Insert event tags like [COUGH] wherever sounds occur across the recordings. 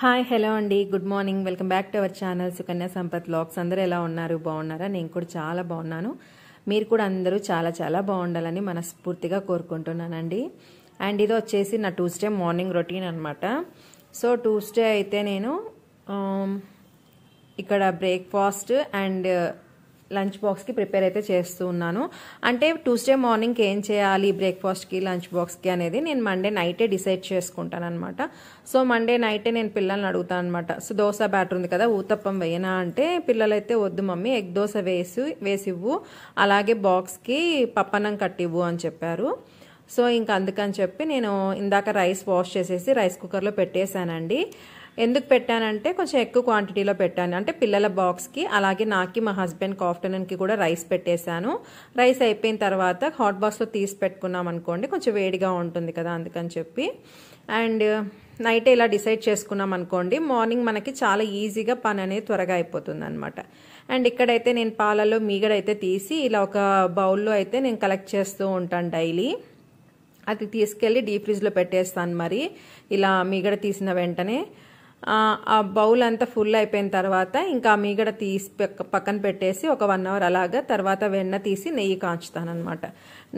hi hello అండి good morning welcome back to our channel Sukanya Sampath లాక్స్ అందరూ ఎలా ఉన్నారు బాగున్నారా నేను కూడా చాలా బాగున్నాను మీరు కూడా అందరూ చాలా చాలా బాగుండాలని మనస్ఫూర్తిగా కోరుకుంటున్నానండి అండ్ ఇది వచ్చేసి నా ట్యూస్డే మార్నింగ్ రొటీన్ అనమాట సో ట్యూస్డే అయితే నేను ఇక్కడ బ్రేక్ఫాస్ట్ అండ్ లంచ్ బాక్స్కి ప్రిపేర్ అయితే చేస్తూ ఉన్నాను అంటే ట్యూస్డే మార్నింగ్కి ఏం చేయాలి బ్రేక్ఫాస్ట్కి లంచ్ బాక్స్కి అనేది నేను మండే నైటే డిసైడ్ చేసుకుంటాను అనమాట సో మండే నైటే నేను పిల్లల్ని అడుగుతాను అనమాట సో దోశ బ్యాటర్ ఉంది కదా ఊతప్పం వేయనా అంటే పిల్లలైతే వద్దు మమ్మీ ఎగ్ దోశ వేసి వేసివ్వు అలాగే బాక్స్కి పప్పనం కట్టివ్వు అని చెప్పారు సో ఇంకా అందుకని చెప్పి నేను ఇందాక రైస్ వాష్ చేసేసి రైస్ కుక్కర్లో పెట్టేశానండి ఎందుకు పెట్టానంటే కొంచెం ఎక్కువ క్వాంటిటీలో పెట్టాను అంటే పిల్లల బాక్స్కి అలాగే నాకి మా హస్బెండ్ ఆఫ్టర్నూన్కి కూడా రైస్ పెట్టేశాను రైస్ అయిపోయిన తర్వాత హాట్ బాక్స్లో తీసి పెట్టుకున్నాం అనుకోండి కొంచెం వేడిగా ఉంటుంది కదా అందుకని చెప్పి అండ్ నైట్ ఇలా డిసైడ్ చేసుకున్నాం అనుకోండి మార్నింగ్ మనకి చాలా ఈజీగా పని అనేది త్వరగా అయిపోతుంది అనమాట అండ్ ఇక్కడైతే నేను పాలలో మీగడైతే తీసి ఇలా ఒక బౌల్లో అయితే నేను కలెక్ట్ చేస్తూ ఉంటాను డైలీ అది తీసుకెళ్ళి డీప్ ఫ్రిడ్జ్లో పెట్టేస్తాను మరి ఇలా మీగడ తీసిన వెంటనే ఆ బౌల్ అంతా ఫుల్ అయిపోయిన తర్వాత ఇంకా మీగడ తీసి పక్కన పెట్టేసి ఒక వన్ అవర్ అలాగా తర్వాత వెన్న తీసి నెయ్యి కాంచుతానమాట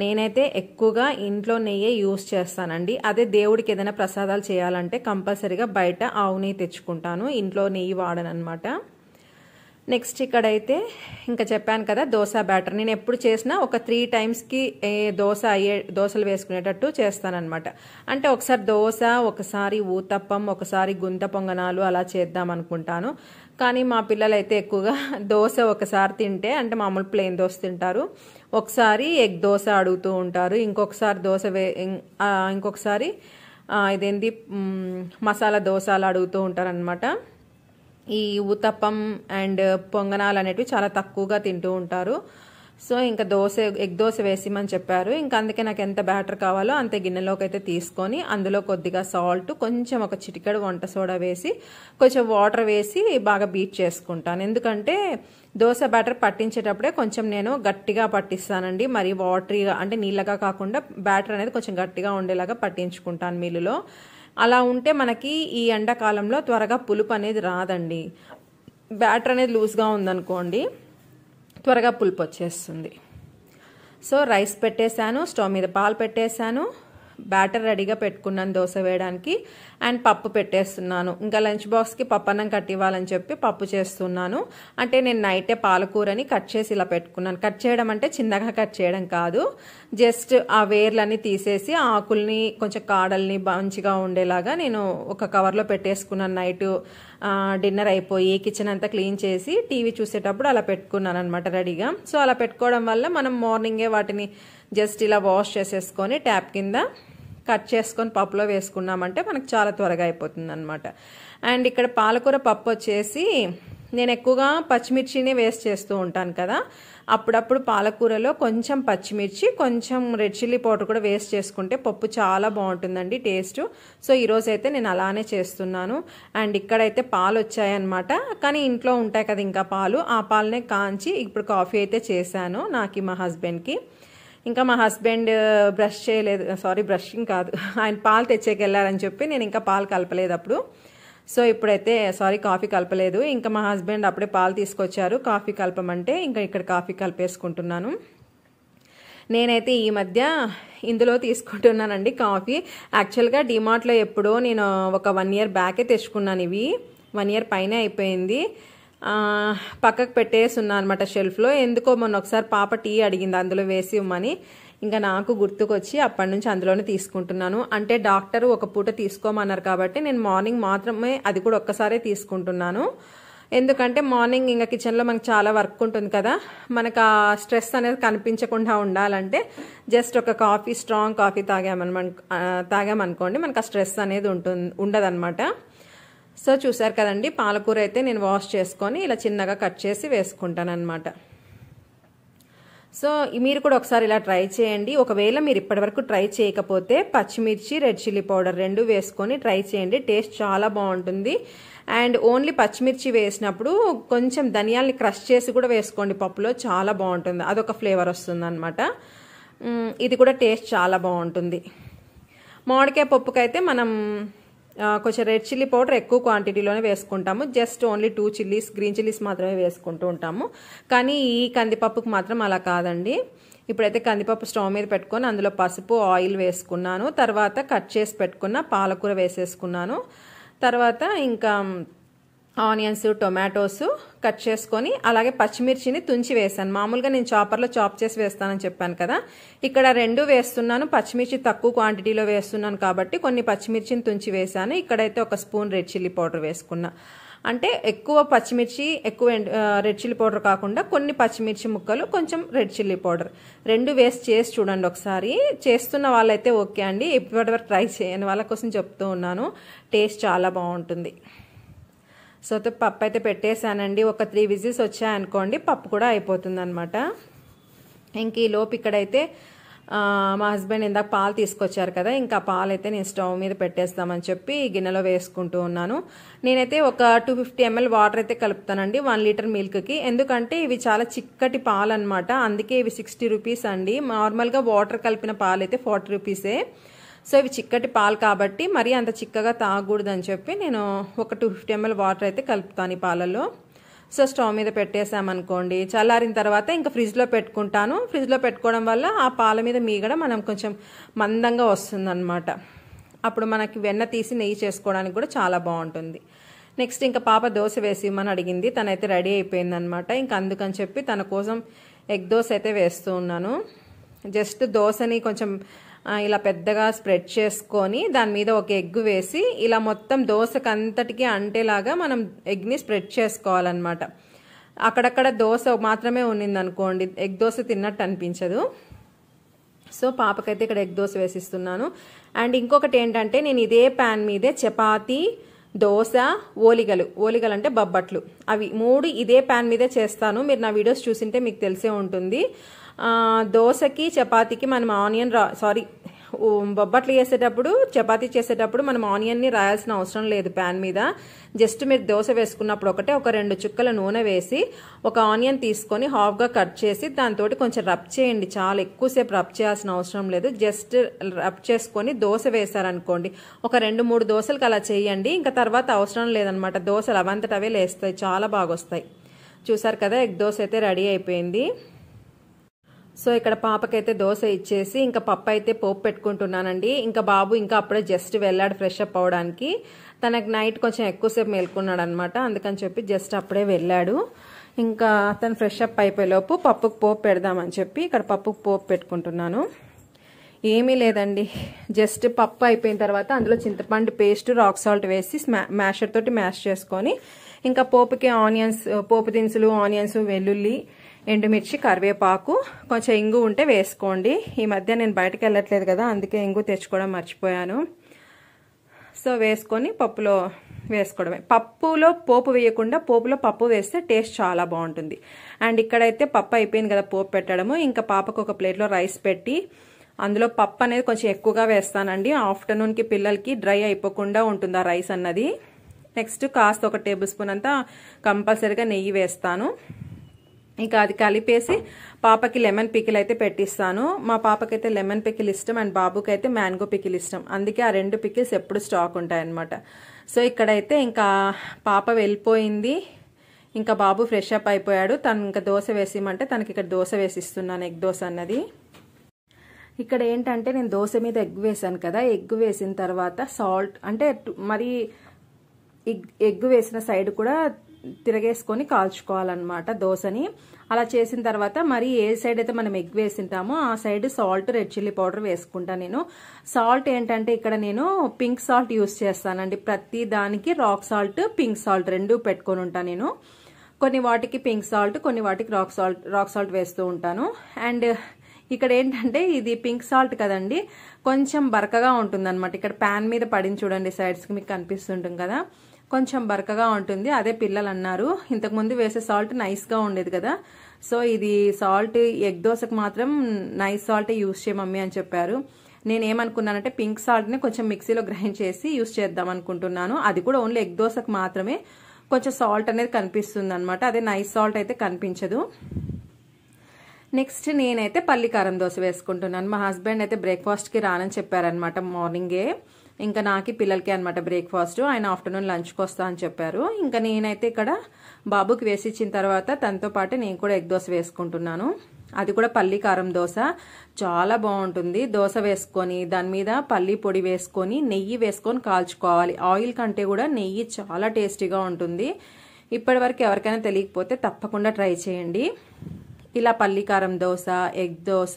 నేనైతే ఎక్కువగా ఇంట్లో నెయ్యి యూస్ చేస్తానండి అదే దేవుడికి ఏదైనా ప్రసాదాలు చేయాలంటే కంపల్సరీగా బయట ఆవు నెయ్యి తెచ్చుకుంటాను ఇంట్లో నెయ్యి వాడనమాట నెక్స్ట్ ఇక్కడైతే ఇంకా చెప్పాను కదా దోశ బ్యాటర్ నేను ఎప్పుడు చేసినా ఒక త్రీ టైమ్స్కి దోశ అయ్యే దోశలు వేసుకునేటట్టు చేస్తానన్నమాట అంటే ఒకసారి దోశ ఒకసారి ఊతప్పం ఒకసారి గుంత పొంగనాలు అలా చేద్దాం అనుకుంటాను కానీ మా పిల్లలైతే ఎక్కువగా [LAUGHS] దోశ ఒకసారి తింటే అంటే మామూలు ప్లెయిన్ దోశ తింటారు ఒకసారి ఎగ్ దోశ అడుగుతూ ఉంటారు ఇంకొకసారి దోశ వే ఇంకొకసారి ఇదేంది మసాలా దోశలు అడుగుతూ అడుగుతూ ఉంటారనమాట ఈ ఉతప్పం అండ్ పొంగనాలు అనేటివి చాలా తక్కువగా తింటూ ఉంటారు సో ఇంకా దోశ ఎగ్ దోశ వేసిమని చెప్పారు ఇంకా అందుకే నాకు ఎంత బ్యాటర్ కావాలో అంత గిన్నెలోకి అయితే తీసుకొని అందులో కొద్దిగా సాల్ట్ కొంచెం ఒక చిటికెడు వంట సోడా వేసి కొంచెం వాటర్ వేసి బాగా బీట్ చేసుకుంటాను ఎందుకంటే దోశ బ్యాటర్ పట్టించేటప్పుడే కొంచెం నేను గట్టిగా పట్టిస్తానండి మరి వాటరీగా అంటే నీళ్ళగా కాకుండా బ్యాటర్ అనేది కొంచెం గట్టిగా ఉండేలాగా పట్టించుకుంటాను మిల్లులో అలా ఉంటే మనకి ఈ ఎండాకాలంలో త్వరగా పులుపు అనేది రాదండి బ్యాటర్ అనేది లూజ్గా ఉందనుకోండి త్వరగా పులుపు వచ్చేస్తుంది సో రైస్ పెట్టేశాను స్టవ్ మీద పాలు పెట్టేశాను బ్యాటర్ రెడీగా పెట్టుకున్నాను దోశ వేయడానికి అండ్ పప్పు పెట్టేస్తున్నాను ఇంకా లంచ్ బాక్స్కి పప్పు కట్ కట్టివ్వాలని చెప్పి పప్పు చేస్తున్నాను అంటే నేను నైటే పాలకూరని కట్ చేసి ఇలా పెట్టుకున్నాను కట్ చేయడం అంటే చిన్నగా కట్ చేయడం కాదు జస్ట్ ఆ వేర్లన్నీ తీసేసి ఆకుల్ని కొంచెం కాడల్ని మంచిగా ఉండేలాగా నేను ఒక కవర్లో పెట్టేసుకున్నాను నైట్ డిన్నర్ అయిపోయి కిచెన్ అంతా క్లీన్ చేసి టీవీ చూసేటప్పుడు అలా పెట్టుకున్నాను అనమాట రెడీగా సో అలా పెట్టుకోవడం వల్ల మనం మార్నింగే వాటిని జస్ట్ ఇలా వాష్ చేసేసుకొని ట్యాప్ కింద కట్ చేసుకొని పప్పులో వేసుకున్నామంటే మనకు చాలా త్వరగా అయిపోతుంది అనమాట అండ్ ఇక్కడ పాలకూర పప్పు వచ్చేసి నేను ఎక్కువగా పచ్చిమిర్చిని వేస్ట్ చేస్తూ ఉంటాను కదా అప్పుడప్పుడు పాలకూరలో కొంచెం పచ్చిమిర్చి కొంచెం రెడ్ చిల్లీ పౌడర్ కూడా వేస్ట్ చేసుకుంటే పప్పు చాలా బాగుంటుందండి టేస్ట్ సో ఈరోజు అయితే నేను అలానే చేస్తున్నాను అండ్ ఇక్కడైతే పాలు వచ్చాయన్నమాట కానీ ఇంట్లో ఉంటాయి కదా ఇంకా పాలు ఆ పాలనే కాంచి ఇప్పుడు కాఫీ అయితే చేశాను నాకు మా హస్బెండ్కి ఇంకా మా హస్బెండ్ బ్రష్ చేయలేదు సారీ బ్రషింగ్ కాదు ఆయన పాలు తెచ్చేకి వెళ్ళారని చెప్పి నేను ఇంకా పాలు కలపలేదు అప్పుడు సో ఇప్పుడైతే సారీ కాఫీ కలపలేదు ఇంకా మా హస్బెండ్ అప్పుడే పాలు తీసుకొచ్చారు కాఫీ కలపమంటే ఇంకా ఇక్కడ కాఫీ కలిపేసుకుంటున్నాను నేనైతే ఈ మధ్య ఇందులో తీసుకుంటున్నానండి కాఫీ యాక్చువల్గా డిమార్ట్లో ఎప్పుడో నేను ఒక వన్ ఇయర్ బ్యాకే తెచ్చుకున్నాను ఇవి వన్ ఇయర్ పైన అయిపోయింది పక్కకు పెట్టేసి ఉన్నా అనమాట షెల్ఫ్లో ఎందుకో మొన్న ఒకసారి పాప టీ అడిగింది అందులో వేసి ఇవ్వమని ఇంకా నాకు గుర్తుకొచ్చి అప్పటి నుంచి అందులోనే తీసుకుంటున్నాను అంటే డాక్టర్ ఒక పూట తీసుకోమన్నారు కాబట్టి నేను మార్నింగ్ మాత్రమే అది కూడా ఒక్కసారే తీసుకుంటున్నాను ఎందుకంటే మార్నింగ్ ఇంకా కిచెన్లో మనకు చాలా వర్క్ ఉంటుంది కదా మనకు ఆ స్ట్రెస్ అనేది కనిపించకుండా ఉండాలంటే జస్ట్ ఒక కాఫీ స్ట్రాంగ్ కాఫీ తాగామని తాగామనుకోండి మనకు ఆ స్ట్రెస్ అనేది ఉంటుంది ఉండదు సో చూసారు కదండి పాలకూర అయితే నేను వాష్ చేసుకొని ఇలా చిన్నగా కట్ చేసి వేసుకుంటాను అనమాట సో మీరు కూడా ఒకసారి ఇలా ట్రై చేయండి ఒకవేళ మీరు ఇప్పటివరకు ట్రై చేయకపోతే పచ్చిమిర్చి రెడ్ చిల్లీ పౌడర్ రెండు వేసుకొని ట్రై చేయండి టేస్ట్ చాలా బాగుంటుంది అండ్ ఓన్లీ పచ్చిమిర్చి వేసినప్పుడు కొంచెం ధనియాల్ని క్రష్ చేసి కూడా వేసుకోండి పప్పులో చాలా బాగుంటుంది అదొక ఫ్లేవర్ వస్తుంది అనమాట ఇది కూడా టేస్ట్ చాలా బాగుంటుంది మామిడికాయ పప్పుకైతే మనం కొంచెం రెడ్ చిల్లీ పౌడర్ ఎక్కువ క్వాంటిటీలోనే వేసుకుంటాము just only two chillies green chillies మాత్రమే వేసుకుంటూ ఉంటాము కానీ ఈ కందిపప్పుకు మాత్రం అలా కాదండి ఇప్పుడైతే కందిపప్పు స్టవ్ మీద పెట్టుకొని అందులో పసుపు ఆయిల్ వేసుకున్నాను తర్వాత కట్ చేసి పెట్టుకున్న పాలకూర వేసేసుకున్నాను తర్వాత ఇంకా ఆనియన్స్ టొమాటోస్ కట్ చేసుకొని అలాగే పచ్చిమిర్చిని తుంచి వేసాను మామూలుగా నేను చాపర్లో చాప్ చేసి వేస్తానని చెప్పాను కదా ఇక్కడ రెండు వేస్తున్నాను పచ్చిమిర్చి తక్కువ క్వాంటిటీలో వేస్తున్నాను కాబట్టి కొన్ని పచ్చిమిర్చిని తుంచి వేసాను ఇక్కడైతే ఒక స్పూన్ రెడ్ చిల్లీ పౌడర్ వేసుకున్నా అంటే ఎక్కువ పచ్చిమిర్చి ఎక్కువ రెడ్ చిల్లీ పౌడర్ కాకుండా కొన్ని పచ్చిమిర్చి ముక్కలు కొంచెం రెడ్ చిల్లీ పౌడర్ రెండు వేస్ట్ చేసి చూడండి ఒకసారి చేస్తున్న వాళ్ళైతే ఓకే అండి ఇప్పటివరకు ట్రై చేయని వాళ్ళ కోసం చెప్తూ ఉన్నాను టేస్ట్ చాలా బాగుంటుంది సో పప్పు అయితే పెట్టేశానండి ఒక త్రీ విజిల్స్ వచ్చాయనుకోండి పప్పు కూడా అయిపోతుంది అనమాట ఇంక ఈ లోపు ఇక్కడైతే మా హస్బెండ్ ఇందాక పాలు తీసుకొచ్చారు కదా ఇంకా పాలు అయితే నేను స్టవ్ మీద పెట్టేస్తామని చెప్పి గిన్నెలో వేసుకుంటూ ఉన్నాను నేనైతే ఒక టూ ఫిఫ్టీ ఎంఎల్ వాటర్ అయితే కలుపుతానండి వన్ లీటర్ మిల్క్కి ఎందుకంటే ఇవి చాలా చిక్కటి పాలు అనమాట అందుకే ఇవి సిక్స్టీ రూపీస్ అండి నార్మల్గా వాటర్ కలిపిన పాలు అయితే ఫార్టీ రూపీసే సో ఇవి చిక్కటి పాలు కాబట్టి మరీ అంత చిక్కగా తాగకూడదని చెప్పి నేను ఒక టూ ఫిఫ్టీ ఎంఎల్ వాటర్ అయితే కలుపుతాను ఈ పాలలో సో స్టవ్ మీద పెట్టేసామనుకోండి చల్లారిన తర్వాత ఇంకా ఫ్రిడ్జ్లో పెట్టుకుంటాను ఫ్రిడ్జ్లో పెట్టుకోవడం వల్ల ఆ పాల మీద మీగడ మనం కొంచెం మందంగా వస్తుందన్నమాట అప్పుడు మనకి వెన్న తీసి నెయ్యి చేసుకోవడానికి కూడా చాలా బాగుంటుంది నెక్స్ట్ ఇంకా పాప దోశ వేసి ఇవ్వమని అడిగింది తనైతే రెడీ అయిపోయిందనమాట ఇంకా అందుకని చెప్పి తన కోసం ఎగ్ దోశ అయితే వేస్తూ ఉన్నాను జస్ట్ దోశని కొంచెం ఇలా పెద్దగా స్ప్రెడ్ చేసుకొని దాని మీద ఒక ఎగ్ వేసి ఇలా మొత్తం దోశకంతటికి అంటేలాగా మనం ఎగ్ని స్ప్రెడ్ చేసుకోవాలన్నమాట అక్కడక్కడ దోశ మాత్రమే ఉన్నింది అనుకోండి ఎగ్ దోశ తిన్నట్టు అనిపించదు సో పాపకైతే ఇక్కడ ఎగ్ దోశ వేసిస్తున్నాను అండ్ ఇంకొకటి ఏంటంటే నేను ఇదే ప్యాన్ మీదే చపాతీ దోశ ఓలిగలు ఓలిగలు అంటే బొబ్బట్లు అవి మూడు ఇదే ప్యాన్ మీదే చేస్తాను మీరు నా వీడియోస్ చూసింటే మీకు తెలిసే ఉంటుంది దోశకి చపాతీకి మనం ఆనియన్ రా సారీ బొబ్బట్లు చేసేటప్పుడు చపాతీ చేసేటప్పుడు మనం ఆనియన్ని రాయాల్సిన అవసరం లేదు ప్యాన్ మీద జస్ట్ మీరు దోశ వేసుకున్నప్పుడు ఒకటే ఒక రెండు చుక్కల నూనె వేసి ఒక ఆనియన్ తీసుకొని హాఫ్గా కట్ చేసి దాంతో కొంచెం రబ్ చేయండి చాలా ఎక్కువసేపు రబ్ చేయాల్సిన అవసరం లేదు జస్ట్ రబ్ చేసుకొని దోశ వేశారనుకోండి ఒక రెండు మూడు దోశలకు అలా చేయండి ఇంకా తర్వాత అవసరం లేదనమాట దోశలు అవంతటవే లేస్తాయి చాలా బాగా వస్తాయి చూసారు కదా ఎగ్ దోశ అయితే రెడీ అయిపోయింది సో ఇక్కడ పాపకైతే దోశ ఇచ్చేసి ఇంకా పప్పు అయితే పోపు పెట్టుకుంటున్నానండి ఇంకా బాబు ఇంకా అప్పుడే జస్ట్ వెళ్ళాడు ఫ్రెష్ అప్ అవడానికి తనకు నైట్ కొంచెం ఎక్కువసేపు మేల్కున్నాడు అనమాట అందుకని చెప్పి జస్ట్ అప్పుడే వెళ్ళాడు ఇంకా అతను ఫ్రెష్ అప్ అయిపోయేలోపు పప్పుకు పోపు పెడదామని చెప్పి ఇక్కడ పప్పుకు పోపు పెట్టుకుంటున్నాను ఏమీ లేదండి జస్ట్ పప్పు అయిపోయిన తర్వాత అందులో చింతపండు పేస్ట్ రాక్ సాల్ట్ వేసి మ్యాషర్ తోటి మ్యాష్ చేసుకొని ఇంకా పోపుకి ఆనియన్స్ పోపు దినుసులు ఆనియన్స్ వెల్లుల్లి ఎండుమిర్చి కరివేపాకు కొంచెం ఇంగు ఉంటే వేసుకోండి ఈ మధ్య నేను బయటకు వెళ్ళట్లేదు కదా అందుకే ఇంగు తెచ్చుకోవడం మర్చిపోయాను సో వేసుకొని పప్పులో వేసుకోవడమే పప్పులో పోపు వేయకుండా పోపులో పప్పు వేస్తే టేస్ట్ చాలా బాగుంటుంది అండ్ ఇక్కడైతే పప్పు అయిపోయింది కదా పోపు పెట్టడము ఇంకా పాపకు ఒక ప్లేట్లో రైస్ పెట్టి అందులో పప్పు అనేది కొంచెం ఎక్కువగా వేస్తానండి ఆఫ్టర్నూన్కి పిల్లలకి డ్రై అయిపోకుండా ఉంటుంది ఆ రైస్ అన్నది నెక్స్ట్ కాస్త ఒక టేబుల్ స్పూన్ అంతా కంపల్సరీగా నెయ్యి వేస్తాను ఇంకా అది కలిపేసి పాపకి లెమన్ పికిల్ అయితే పెట్టిస్తాను మా పాపకైతే లెమన్ పికిల్ ఇష్టం అండ్ బాబుకి అయితే మ్యాంగో పికిల్ ఇష్టం అందుకే ఆ రెండు పికిల్స్ ఎప్పుడు స్టాక్ ఉంటాయన్నమాట సో ఇక్కడైతే ఇంకా పాప వెళ్ళిపోయింది ఇంకా బాబు ఫ్రెష్ అప్ అయిపోయాడు తను ఇంకా దోశ వేసిమంటే తనకి ఇక్కడ దోశ వేసి ఇస్తున్నాను ఎగ్ దోశ అన్నది ఇక్కడ ఏంటంటే నేను దోశ మీద ఎగ్ వేసాను కదా ఎగ్ వేసిన తర్వాత సాల్ట్ అంటే మరి ఎగ్ ఎగ్ వేసిన సైడ్ కూడా తిరగేసుకొని కాల్చుకోవాలన్నమాట దోశని అలా చేసిన తర్వాత మరి ఏ సైడ్ అయితే మనం ఎగ్ వేసింటామో ఆ side salt red chilli powder వేసుకుంటాను నేను సాల్ట్ ఏంటంటే ఇక్కడ నేను పింక్ సాల్ట్ యూస్ చేస్తానండి ప్రతి దానికి రాక్ సాల్ట్ పింక్ సాల్ట్ రెండు పెట్టుకొని ఉంటాను నేను కొన్ని వాటికి పింక్ సాల్ట్ కొన్ని వాటికి రాక్ సాల్ట్ రాక్ సాల్ట్ వేస్తూ ఉంటాను అండ్ ఇక్కడ ఏంటంటే ఇది పింక్ సాల్ట్ కదండి కొంచెం బరకగా ఉంటుందన్నమాట ఇక్కడ ప్యాన్ మీద పడింది చూడండి సైడ్స్కి మీకు కనిపిస్తుంటుంది కదా కొంచెం బరకగా ఉంటుంది అదే పిల్లలు అన్నారు ఇంతకుముందు వేసే సాల్ట్ నైస్గా ఉండేది కదా సో ఇది సాల్ట్ ఎగ్ దోశకు మాత్రం నైస్ సాల్టే యూస్ చేయమమ్మీ అని చెప్పారు నేనేమనుకున్నానంటే పింక్ సాల్ట్ని కొంచెం మిక్సీలో గ్రైండ్ చేసి యూస్ చేద్దాం అనుకుంటున్నాను అది కూడా ఓన్లీ ఎగ్ దోశకు మాత్రమే కొంచెం సాల్ట్ అనేది కనిపిస్తుంది అనమాట అదే నైస్ సాల్ట్ అయితే కనిపించదు నెక్స్ట్ నేనైతే పల్లి కారం దోశ వేసుకుంటున్నాను మా హస్బెండ్ అయితే బ్రేక్ఫాస్ట్కి రానని చెప్పారనమాట మార్నింగే ఇంకా నాకి పిల్లలకి అనమాట బ్రేక్ఫాస్ట్ ఆయన ఆఫ్టర్నూన్ లంచ్కి వస్తా అని చెప్పారు ఇంకా నేనైతే ఇక్కడ బాబుకి వేసి ఇచ్చిన తర్వాత తనతో పాటు నేను కూడా ఎగ్ దోశ వేసుకుంటున్నాను అది కూడా పల్లి కారం దోశ చాలా బాగుంటుంది దోశ వేసుకొని దాని మీద పల్లి పొడి వేసుకొని నెయ్యి వేసుకొని కాల్చుకోవాలి ఆయిల్ కంటే కూడా నెయ్యి చాలా టేస్టీగా ఉంటుంది ఇప్పటి వరకు ఎవరికైనా తెలియకపోతే తప్పకుండా ట్రై చేయండి ఇలా పల్లికారం dosa egg dosa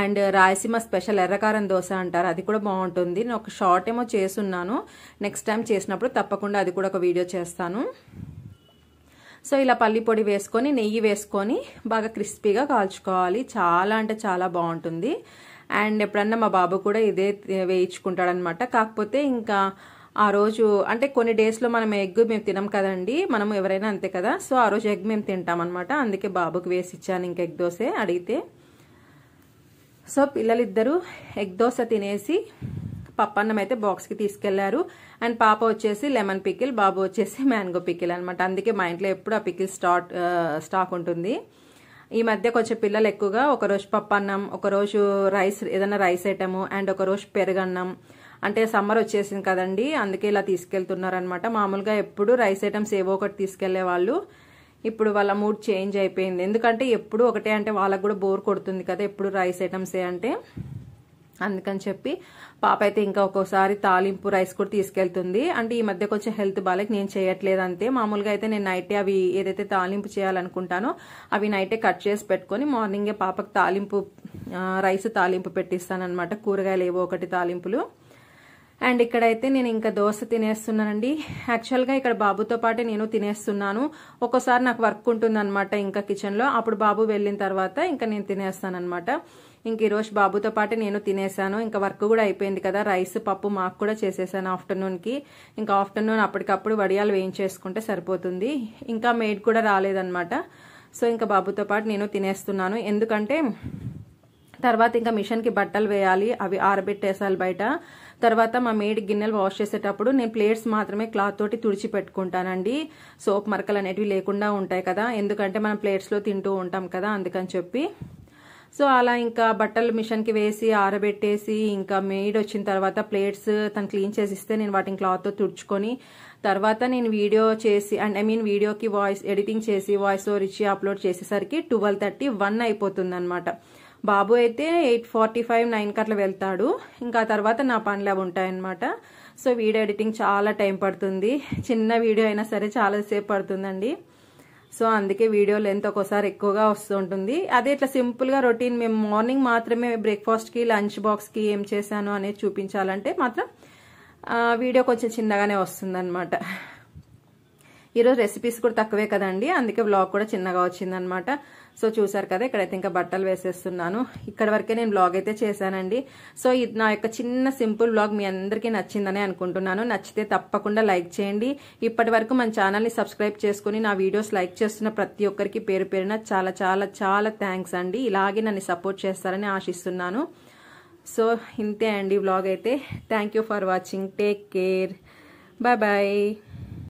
and Rayalaseema special ఎర్రకారం దోశ అంటారు అది కూడా బాగుంటుంది నేను ఒక షార్ట్ ఏమో చేసున్నాను నెక్స్ట్ టైం చేసినప్పుడు తప్పకుండా అది కూడా ఒక వీడియో చేస్తాను సో ఇలా పల్లి పొడి వేసుకొని నెయ్యి వేసుకొని బాగా క్రిస్పీగా కాల్చుకోవాలి చాలా అంటే చాలా బాగుంటుంది అండ్ ఎప్పుడన్నా మా బాబు కూడా ఇదే వేయించుకుంటాడనమాట కాకపోతే ఇంకా ఆ రోజు అంటే కొన్ని డేస్లో మనం ఎగ్ మేము తినం కదండి మనం ఎవరైనా అంతే కదా సో ఆ రోజు ఎగ్ మేము తింటామన్నమాట అందుకే బాబుకి వేసి ఇచ్చాను ఇంక ఎగ్ దోశ అడిగితే సో పిల్లలిద్దరూ ఎగ్ దోశ తినేసి పప్పన్నం అయితే బాక్స్కి తీసుకెళ్లారు అండ్ పాప వచ్చేసి లెమన్ పికిల్ బాబు వచ్చేసి మ్యాంగో పికిల్ అనమాట అందుకే మా ఇంట్లో ఎప్పుడు ఆ పికిల్ స్టాక్ స్టాక్ ఉంటుంది ఈ మధ్య కొంచెం పిల్లలు ఎక్కువగా ఒకరోజు పప్పన్నం ఒకరోజు రైస్ ఏదైనా రైస్ ఐటమ్ అండ్ ఒకరోజు పెరగన్నం అంటే సమ్మర్ వచ్చేసింది కదండి అందుకే ఇలా తీసుకెళ్తున్నారనమాట మామూలుగా ఎప్పుడు రైస్ ఐటమ్స్ ఏవో ఒకటి తీసుకెళ్లే వాళ్ళు ఇప్పుడు వాళ్ళ మూడ్ చేంజ్ అయిపోయింది ఎందుకంటే ఎప్పుడు ఒకటే అంటే వాళ్ళకు కూడా బోర్ కొడుతుంది కదా ఎప్పుడు రైస్ ఐటమ్సే అంటే అందుకని చెప్పి పాప అయితే ఇంకా ఒక్కోసారి తాలింపు రైస్ కూడా తీసుకెళ్తుంది అంటే ఈ మధ్య కొంచెం హెల్త్ బాగాలేక నేను చేయట్లేదు అంతే మామూలుగా అయితే నేను నైటే అవి ఏదైతే తాలింపు చేయాలనుకుంటానో అవి నైటే కట్ చేసి పెట్టుకొని మార్నింగే పాపకు తాలింపు రైస్ తాలింపు పెట్టిస్తానమాట కూరగాయలు ఏవో ఒకటి తాలింపులు అండ్ ఇక్కడైతే నేను ఇంకా దోశ తినేస్తున్నానండి యాక్చువల్గా ఇక్కడ బాబుతో పాటు నేను తినేస్తున్నాను ఒక్కోసారి నాకు వర్క్ ఉంటుందన్నమాట ఇంకా కిచెన్లో అప్పుడు బాబు వెళ్ళిన తర్వాత ఇంకా నేను తినేస్తానమాట ఇంక ఈరోజు బాబుతో పాటు నేను తినేసాను ఇంకా వర్క్ కూడా అయిపోయింది కదా రైస్ పప్పు మాకు కూడా చేసేసాను ఆఫ్టర్నూన్కి ఇంకా ఆఫ్టర్నూన్ అప్పటికప్పుడు వడియాలు వేయించేసుకుంటే సరిపోతుంది ఇంకా మేడ్ కూడా రాలేదన్నమాట సో ఇంకా బాబుతో పాటు నేను తినేస్తున్నాను ఎందుకంటే తర్వాత ఇంకా మిషన్కి బట్టలు వేయాలి అవి ఆరబెట్టేసాలి బయట తర్వాత మా మేడి గిన్నెలు వాష్ చేసేటప్పుడు నేను ప్లేట్స్ మాత్రమే క్లాత్ తోటి తుడిచి పెట్టుకుంటానండి సోప్ మరకలు అనేటివి లేకుండా ఉంటాయి కదా ఎందుకంటే మనం ప్లేట్స్లో తింటూ ఉంటాం కదా అందుకని చెప్పి సో అలా ఇంకా బట్టలు మిషన్కి వేసి ఆరబెట్టేసి ఇంకా మేడ్ వచ్చిన తర్వాత ప్లేట్స్ తను క్లీన్ చేసి ఇస్తే నేను వాటిని క్లాత్తో తుడుచుకొని తర్వాత నేను వీడియో చేసి అండ్ ఐ మీన్ వీడియోకి వాయిస్ ఎడిటింగ్ చేసి వాయిస్ ఓవర్ ఇచ్చి అప్లోడ్ చేసేసరికి ట్వెల్వ్ థర్టీ వన్ అయిపోతుంది అనమాట బాబు అయితే ఎయిట్ ఫార్టీ ఫైవ్ నైన్కి అట్లా వెళ్తాడు ఇంకా తర్వాత నా పనులు అవి ఉంటాయన్నమాట సో వీడియో ఎడిటింగ్ చాలా టైం పడుతుంది చిన్న వీడియో అయినా సరే చాలాసేపు పడుతుందండి సో అందుకే వీడియో లెంత్ ఒక్కోసారి ఎక్కువగా వస్తుంటుంది అదే ఇట్లా సింపుల్గా రొటీన్ మేము మార్నింగ్ మాత్రమే బ్రేక్ఫాస్ట్కి లంచ్ బాక్స్కి ఏం చేశాను అనేది చూపించాలంటే మాత్రం వీడియో కొంచెం చిన్నగానే వస్తుందన్నమాట ఈరోజు రెసిపీస్ కూడా తక్కువే కదండి అందుకే బ్లాగ్ కూడా చిన్నగా వచ్చిందనమాట సో చూసారు కదా ఇక్కడైతే ఇంకా బట్టలు వేసేస్తున్నాను ఇక్కడ వరకే నేను బ్లాగ్ అయితే చేశానండి సో ఇది నా యొక్క చిన్న సింపుల్ బ్లాగ్ మీ అందరికీ నచ్చిందని అనుకుంటున్నాను నచ్చితే తప్పకుండా లైక్ చేయండి ఇప్పటి వరకు మన ఛానల్ని సబ్స్క్రైబ్ చేసుకుని నా వీడియోస్ లైక్ చేస్తున్న ప్రతి ఒక్కరికి పేరు పేరున చాలా చాలా చాలా థ్యాంక్స్ అండి ఇలాగే నన్ను సపోర్ట్ చేస్తారని ఆశిస్తున్నాను సో ఇంతే అండి బ్లాగ్ అయితే thank for watching take care bye bye